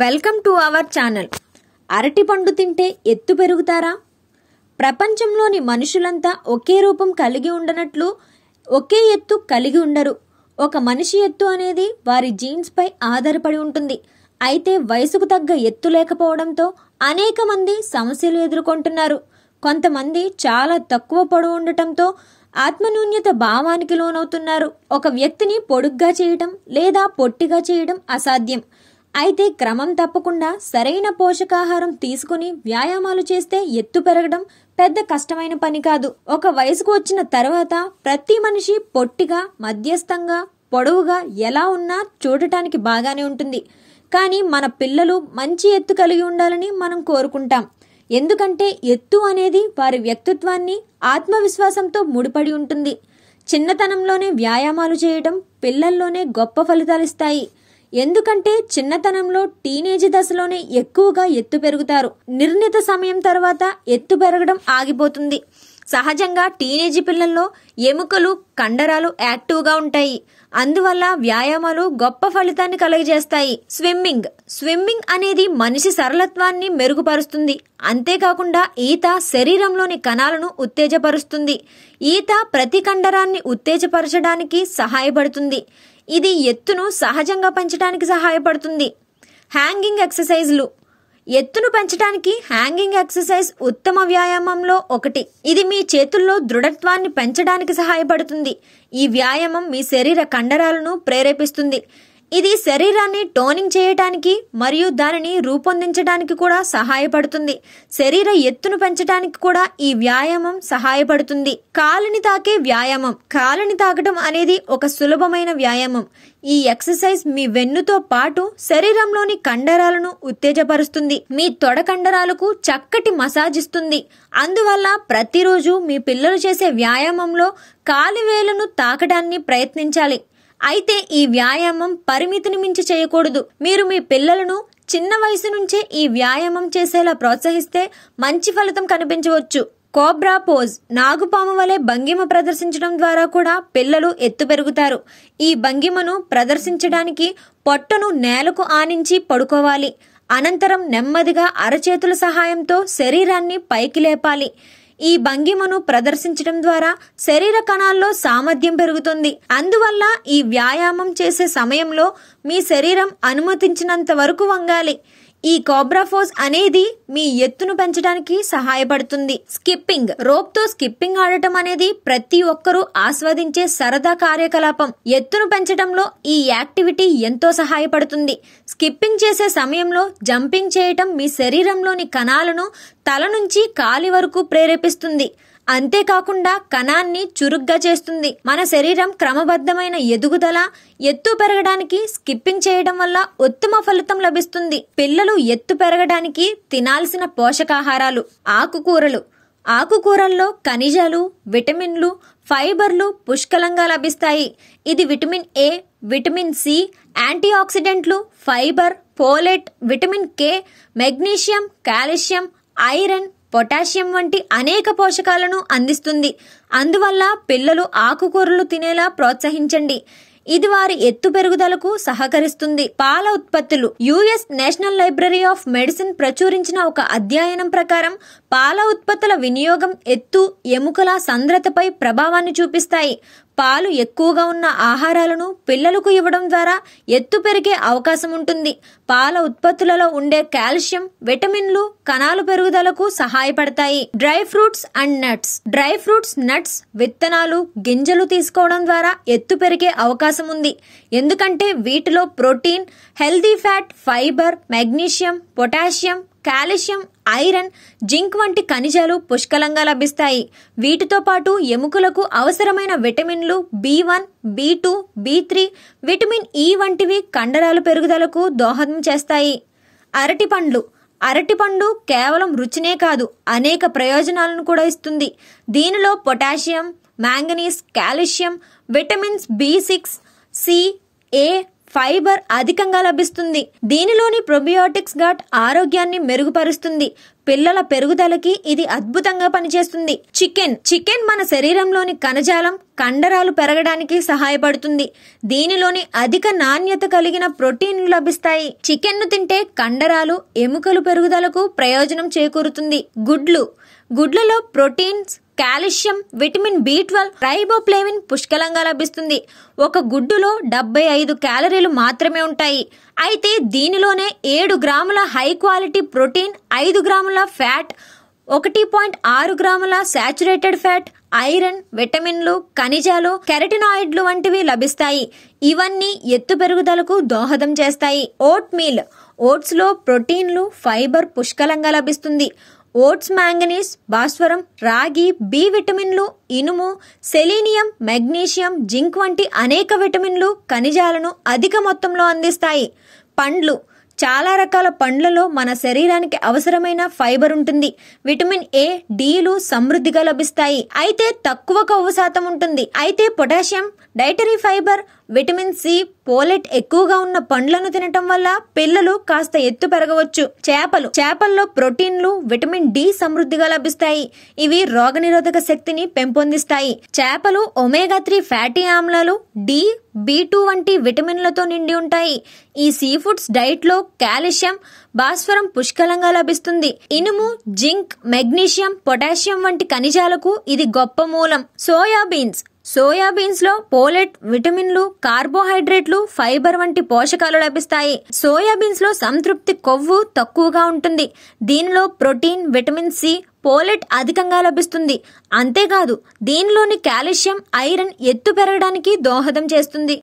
welcome to our channel అరటి పండు తింటే ఎత్తు పెరుగుతారా ప్రపంచంలోని మనుషులంతా ఒకే రూపం కలిగి ఉండనట్లు ఒకే ఎత్తు కలిగి ఉండరు ఒక మనిషి ఎత్తు అనేది వారి జీన్స్పై ఆధారపడి ఉంటుంది అయితే వయసుకు తగ్గ ఎత్తు లేకపోవడంతో అనేక మంది సమస్యలు ఎదుర్కొంటున్నారు కొంతమంది చాలా తక్కువ పొడవు ఉండటంతో ఆత్మన్యూన్యత భావానికి లోనవుతున్నారు ఒక వ్యక్తిని పొడుగ్గా చేయడం లేదా పొట్టిగా చేయడం అసాధ్యం అయితే క్రమం తప్పకుండా సరైన పోషకాహారం తీసుకుని వ్యాయామాలు చేస్తే ఎత్తు పెరగడం పెద్ద కష్టమైన పని కాదు ఒక వయసుకు వచ్చిన తర్వాత ప్రతి మనిషి పొట్టిగా మధ్యస్థంగా పొడవుగా ఎలా ఉన్నా చూడటానికి బాగానే ఉంటుంది కానీ మన పిల్లలు మంచి ఎత్తు కలిగి ఉండాలని మనం కోరుకుంటాం ఎందుకంటే ఎత్తు అనేది వారి వ్యక్తిత్వాన్ని ఆత్మవిశ్వాసంతో ముడిపడి ఉంటుంది చిన్నతనంలోనే వ్యాయామాలు చేయడం పిల్లల్లోనే గొప్ప ఫలితాలిస్తాయి ఎందుకంటే చిన్నతనంలో టీనేజ్ దశలోనే ఎక్కువగా ఎత్తు పెరుగుతారు నిర్ణీత సమయం తర్వాత ఎత్తు పెరగడం ఆగిపోతుంది సహజంగా టీనేజ్ పిల్లల్లో ఎముకలు కండరాలు యాక్టివ్గా ఉంటాయి అందువల్ల వ్యాయామాలు గొప్ప ఫలితాన్ని కలగజేస్తాయి స్విమ్మింగ్ స్విమ్మింగ్ అనేది మనిషి సరళత్వాన్ని మెరుగుపరుస్తుంది అంతేకాకుండా ఈత శరీరంలోని కణాలను ఉత్తేజపరుస్తుంది ఈత ప్రతి కండరాన్ని ఉత్తేజపరచడానికి సహాయపడుతుంది ఇది ఎత్తును సహజంగా పెంచడానికి సహాయపడుతుంది హ్యాంగింగ్ ఎక్సర్సైజ్లు ఎత్తును పెంచడానికి హ్యాంగింగ్ ఎక్సర్సైజ్ ఉత్తమ వ్యాయామంలో ఒకటి ఇది మీ చేతుల్లో దృఢత్వాన్ని పెంచడానికి సహాయపడుతుంది ఈ వ్యాయామం మీ శరీర కండరాలను ప్రేరేపిస్తుంది ఇది శరీరాన్ని టోనింగ్ చేయటానికి మరియు దానిని రూపొందించడానికి కూడా సహాయపడుతుంది శరీర ఎత్తును పెంచడానికి కూడా ఈ వ్యాయామం సహాయపడుతుంది కాలుని తాకే వ్యాయామం కాలుని తాకడం అనేది ఒక సులభమైన వ్యాయామం ఈ ఎక్సర్సైజ్ మీ వెన్నుతో పాటు శరీరంలోని కండరాలను ఉత్తేజపరుస్తుంది మీ తొడ కండరాలకు చక్కటి మసాజ్ ఇస్తుంది అందువల్ల ప్రతిరోజు మీ పిల్లలు చేసే వ్యాయామంలో కాలివేలను తాకడాన్ని ప్రయత్నించాలి అయితే ఈ వ్యాయామం పరిమితిని మించి చేయకూడదు మీరు మీ పిల్లలను చిన్న వయసు నుంచే ఈ వ్యాయామం చేసేలా ప్రోత్సహిస్తే మంచి ఫలితం కనిపించవచ్చు కోబ్రా పోజ్ నాగుపాము వలె భంగిమ ప్రదర్శించడం ద్వారా కూడా పిల్లలు ఎత్తు పెరుగుతారు ఈ భంగిమను ప్రదర్శించడానికి పొట్టను నేలకు ఆనించి పడుకోవాలి అనంతరం నెమ్మదిగా అరచేతుల సహాయంతో శరీరాన్ని పైకి లేపాలి ఈ భంగిమను ప్రదర్శించడం ద్వారా శరీర కణాల్లో సామర్థ్యం పెరుగుతుంది అందువల్ల ఈ వ్యాయామం చేసే సమయంలో మీ శరీరం అనుమతించినంత వరకు వంగాలి ఈ కోబ్రాఫోస్ అనేది మీ ఎత్తును పెంచడానికి సహాయపడుతుంది స్కిప్పింగ్ రోప్ తో స్కిప్పింగ్ ఆడటం అనేది ప్రతి ఒక్కరూ ఆస్వాదించే సరదా కార్యకలాపం ఎత్తును పెంచడంలో ఈ యాక్టివిటీ ఎంతో సహాయపడుతుంది స్కిప్పింగ్ చేసే సమయంలో జంపింగ్ చేయటం మీ శరీరంలోని కణాలను తల నుంచి కాలి వరకు ప్రేరేపిస్తుంది అంతేకాకుండా కణాన్ని చురుగ్గా చేస్తుంది మన శరీరం క్రమబద్ధమైన ఎదుగుదల ఎత్తు పెరగడానికి స్కిప్పింగ్ చేయడం వల్ల ఉత్తమ ఫలితం లభిస్తుంది పిల్లలు ఎత్తు పెరగడానికి తినాల్సిన పోషకాహారాలు ఆకుకూరలు ఆకుకూరల్లో ఖనిజాలు విటమిన్లు ఫైబర్లు పుష్కలంగా లభిస్తాయి ఇది vitamin A vitamin C anti ఆక్సిడెంట్లు fibre folate vitamin K magnesium calcium iron potassium వంటి అనేక పోషకాలను అందిస్తుంది అందువల్ల పిల్లలు ఆకుకూరలు తినేలా ప్రోత్సహించండి ఇది వారి ఎత్తు పెరుగుదలకు సహకరిస్తుంది పాల ఉత్పత్తులు US National Library of Medicine ప్రచురించిన ఒక అధ్యయనం ప్రకారం పాల ఉత్పత్తుల వినియోగం ఎత్తు ఎముకల సంద్రతపై ప్రభావాన్ని చూపిస్తాయి పాలు ఎక్కువగా ఉన్న ఆహారాలను పిల్లలకు ఇవ్వడం ద్వారా ఎత్తు పెరిగే అవకాశం ఉంటుంది పాల ఉత్పత్తులలో ఉండే కాల్షియం విటమిన్లు కణాలు పెరుగుదలకు సహాయపడతాయి dry fruits and nuts dry fruits nuts విత్తనాలు గింజలు తీసుకోవడం ద్వారా ఎత్తు పెరిగే అవకాశం ఉంది ఎందుకంటే వీటిలో protein healthy fat fibre magnesium potassium calcium iron zinc వంటి ఖనిజాలు పుష్కలంగా లభిస్తాయి వీటితో పాటు ఎముకలకు అవసరమైన విటమిన్లు B one B two B three vitamin E వంటివి కండరాలు పెరుగుదలకు దోహదం చేస్తాయి అరటి పండ్లు అరటిపండు కేవలం రుచినే కాదు అనేక ప్రయోజనాలను కూడా ఇస్తుంది దీనిలో potassium manganese calcium vitamins B six C A fibre అధికంగా లభిస్తుంది దీనిలోని ప్రొబియోటిక్స్ గాట్ ఆరోగ్యాన్ని మెరుగుపరుస్తుంది పిల్లల పెరుగుదలకి ఇది అద్భుతంగా పనిచేస్తుంది చికెన్ చికెన్ మన శరీరంలోని కణజాలం కండరాలు పెరగడానికి సహాయపడుతుంది దీనిలోని అధిక నాణ్యత కలిగిన ప్రోటీన్లు లభిస్తాయి చికెన్ను తింటే కండరాలు ఎముకలు పెరుగుదలకు ప్రయోజనం చేకూరుతుంది గుడ్లు గుడ్లలో proteins calcium vitamin B twelve riboflavin పుష్కలంగా లభిస్తుంది ఒక గుడ్డులో డెబ్బై ఐదు క్యాలరీలు మాత్రమే ఉంటాయి అయితే దీనిలోనే ఏడు గ్రాముల హై క్వాలిటీ ప్రోటీన్ ఐదు గ్రాముల ఫ్యాట్ ఒకటి పాయింట్ ఆరు గ్రాముల శాచురేటెడ్ ఫ్యాట్ ఐరన్ విటమిన్లు ఖనిజాలు కెరటినాయిడ్లు వంటివి లభిస్తాయి ఇవన్నీ ఎత్తు పెరుగుదలకు దోహదం చేస్తాయి ఓట్ మీల్ ఓట్స్లో ప్రోటీన్లు ఫైబర్ పుష్కలంగా లభిస్తుంది ఓట్స్ మ్యాంగనీస్ భాస్వరం రాగి బి విటమిన్లు ఇనుము సెలీనియం మెగ్నీషియం జింక్ వంటి అనేక విటమిన్లు ఖనిజాలను అధిక మొత్తంలో అందిస్తాయి పండ్లు చాలా రకాల పండ్లలో మన శరీరానికి అవసరమైన ఫైబర్ ఉంటుంది విటమిన్ ఏ డీలు సమృద్ధిగా లభిస్తాయి అయితే తక్కువ కొవ్వు శాతం ఉంటుంది అయితే potassium dietary fibre vitamin C folate ఎక్కువగా ఉన్న పండ్లను తినటం వల్ల పిల్లలు కాస్త ఎత్తు పెరగవచ్చు చేపలు చేపల్లో ప్రోటీన్లు విటమిన్ డి సమృద్ధిగా లభిస్తాయి ఇవి రోగనిరోధక శక్తిని పెంపొందిస్తాయి చేపలు ఒమేగా త్రీ ఫ్యాటీ ఆమ్లాలు డి బి టూ వంటి విటమిన్లతో నిండి ఉంటాయి ఈ సీ ఫుడ్స్ డైట్లో కాల్షియం భాస్వరం పుష్కలంగా లభిస్తుంది ఇనుము జింక్ మెగ్నీషియం పొటాషియం వంటి ఖనిజాలకు ఇది గొప్ప మూలం సోయాబీన్స్ సోయాబీన్స్లో పోలెట్ విటమిన్లు కార్బోహైడ్రేట్లు ఫైబర్ వంటి పోషకాలు లభిస్తాయి సోయాబీన్స్లో సంతృప్తి కొవ్వు తక్కువగా ఉంటుంది దీనిలో ప్రోటీన్ విటమిన్ సి పోలెట్ అధికంగా లభిస్తుంది అంతేకాదు దీనిలోని కాల్షియం ఐరన్ ఎత్తు పెరగడానికి దోహదం చేస్తుంది